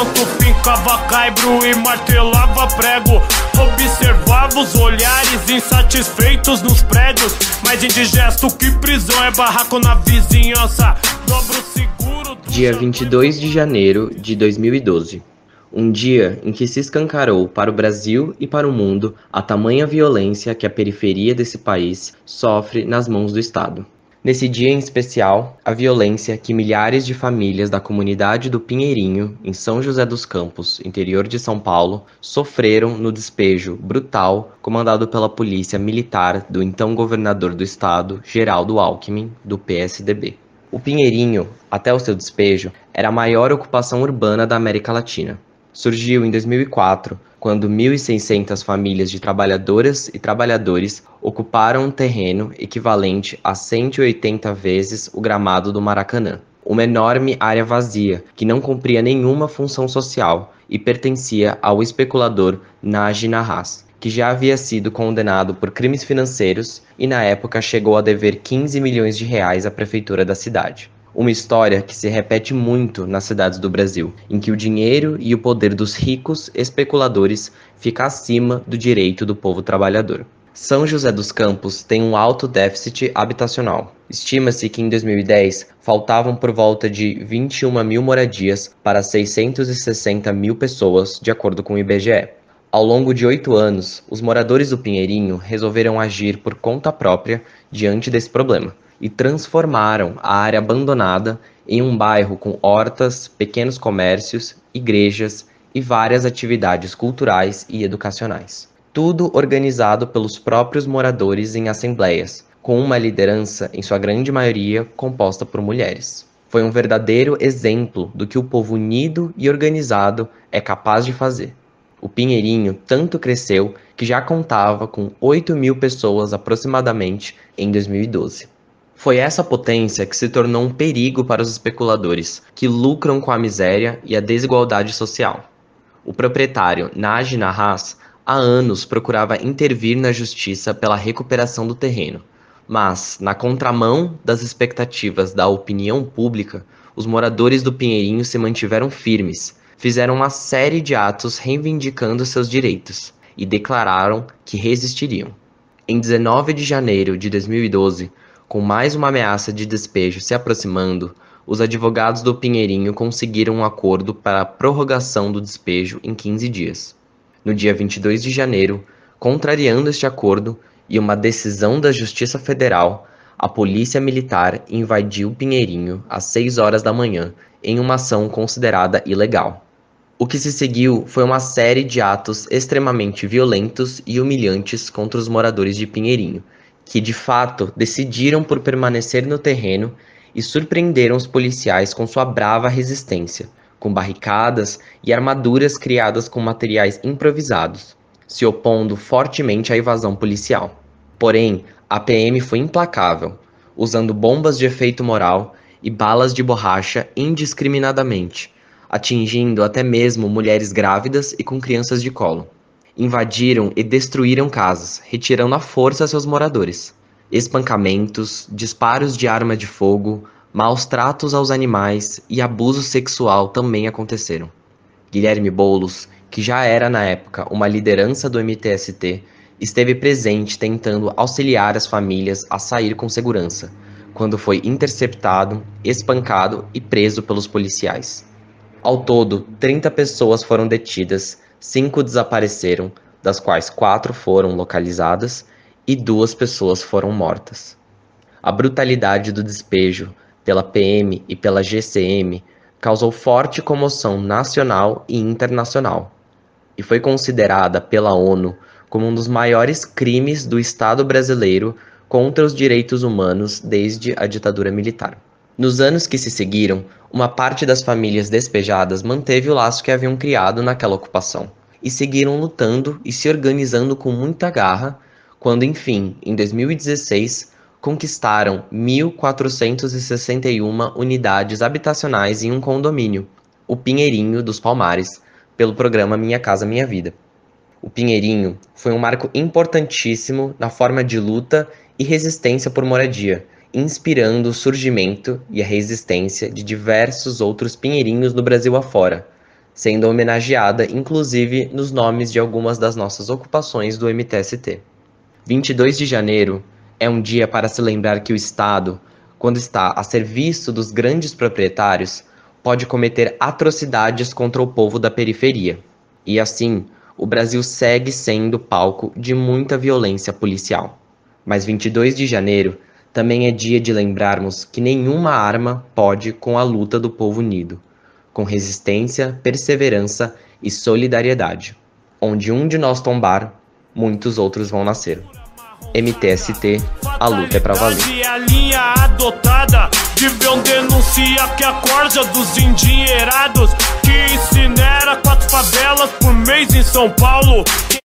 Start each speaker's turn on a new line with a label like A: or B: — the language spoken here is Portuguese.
A: enquanto fincava caibro e martelava prego. Observava os olhares insatisfeitos nos prédios. Mais indigesto que prisão é barraco na vizinhança. Dobro seguro. Dia 22 de janeiro de 2012. Um dia em que se escancarou para o Brasil e para o mundo a tamanha violência que a periferia desse país sofre nas mãos do Estado. Nesse dia em especial, a violência que milhares de famílias da comunidade do Pinheirinho, em São José dos Campos, interior de São Paulo, sofreram no despejo brutal comandado pela polícia militar do então governador do estado, Geraldo Alckmin, do PSDB. O Pinheirinho, até o seu despejo, era a maior ocupação urbana da América Latina. Surgiu em 2004 quando 1.600 famílias de trabalhadoras e trabalhadores ocuparam um terreno equivalente a 180 vezes o gramado do Maracanã. Uma enorme área vazia que não cumpria nenhuma função social e pertencia ao especulador Naji Narras, que já havia sido condenado por crimes financeiros e na época chegou a dever 15 milhões de reais à prefeitura da cidade. Uma história que se repete muito nas cidades do Brasil, em que o dinheiro e o poder dos ricos especuladores fica acima do direito do povo trabalhador. São José dos Campos tem um alto déficit habitacional. Estima-se que em 2010 faltavam por volta de 21 mil moradias para 660 mil pessoas, de acordo com o IBGE. Ao longo de oito anos, os moradores do Pinheirinho resolveram agir por conta própria diante desse problema e transformaram a área abandonada em um bairro com hortas, pequenos comércios, igrejas e várias atividades culturais e educacionais. Tudo organizado pelos próprios moradores em assembleias, com uma liderança, em sua grande maioria, composta por mulheres. Foi um verdadeiro exemplo do que o povo unido e organizado é capaz de fazer. O Pinheirinho tanto cresceu que já contava com 8 mil pessoas aproximadamente em 2012. Foi essa potência que se tornou um perigo para os especuladores, que lucram com a miséria e a desigualdade social. O proprietário Naj Narras há anos procurava intervir na justiça pela recuperação do terreno, mas, na contramão das expectativas da opinião pública, os moradores do Pinheirinho se mantiveram firmes, fizeram uma série de atos reivindicando seus direitos e declararam que resistiriam. Em 19 de janeiro de 2012, com mais uma ameaça de despejo se aproximando, os advogados do Pinheirinho conseguiram um acordo para a prorrogação do despejo em 15 dias. No dia 22 de janeiro, contrariando este acordo e uma decisão da Justiça Federal, a Polícia Militar invadiu Pinheirinho às 6 horas da manhã em uma ação considerada ilegal. O que se seguiu foi uma série de atos extremamente violentos e humilhantes contra os moradores de Pinheirinho, que de fato decidiram por permanecer no terreno e surpreenderam os policiais com sua brava resistência, com barricadas e armaduras criadas com materiais improvisados, se opondo fortemente à invasão policial. Porém, a PM foi implacável, usando bombas de efeito moral e balas de borracha indiscriminadamente, atingindo até mesmo mulheres grávidas e com crianças de colo invadiram e destruíram casas, retirando à força seus moradores. Espancamentos, disparos de arma de fogo, maus tratos aos animais e abuso sexual também aconteceram. Guilherme Boulos, que já era na época uma liderança do MTST, esteve presente tentando auxiliar as famílias a sair com segurança, quando foi interceptado, espancado e preso pelos policiais. Ao todo, 30 pessoas foram detidas cinco desapareceram, das quais quatro foram localizadas e duas pessoas foram mortas. A brutalidade do despejo pela PM e pela GCM causou forte comoção nacional e internacional e foi considerada pela ONU como um dos maiores crimes do Estado brasileiro contra os direitos humanos desde a ditadura militar. Nos anos que se seguiram, uma parte das famílias despejadas manteve o laço que haviam criado naquela ocupação e seguiram lutando e se organizando com muita garra, quando enfim, em 2016, conquistaram 1.461 unidades habitacionais em um condomínio, o Pinheirinho dos Palmares, pelo programa Minha Casa Minha Vida. O Pinheirinho foi um marco importantíssimo na forma de luta e resistência por moradia inspirando o surgimento e a resistência de diversos outros pinheirinhos no Brasil afora, sendo homenageada inclusive nos nomes de algumas das nossas ocupações do MTST. 22 de janeiro é um dia para se lembrar que o Estado, quando está a serviço dos grandes proprietários, pode cometer atrocidades contra o povo da periferia. E assim, o Brasil segue sendo palco de muita violência policial. Mas 22 de janeiro também é dia de lembrarmos que nenhuma arma pode com a luta do povo unido, com resistência, perseverança e solidariedade, onde um de nós tombar, muitos outros vão nascer. MTST, a luta é pra valer. É a linha adotada, que a corja dos endinheirados que incinera quatro favelas por mês em São Paulo.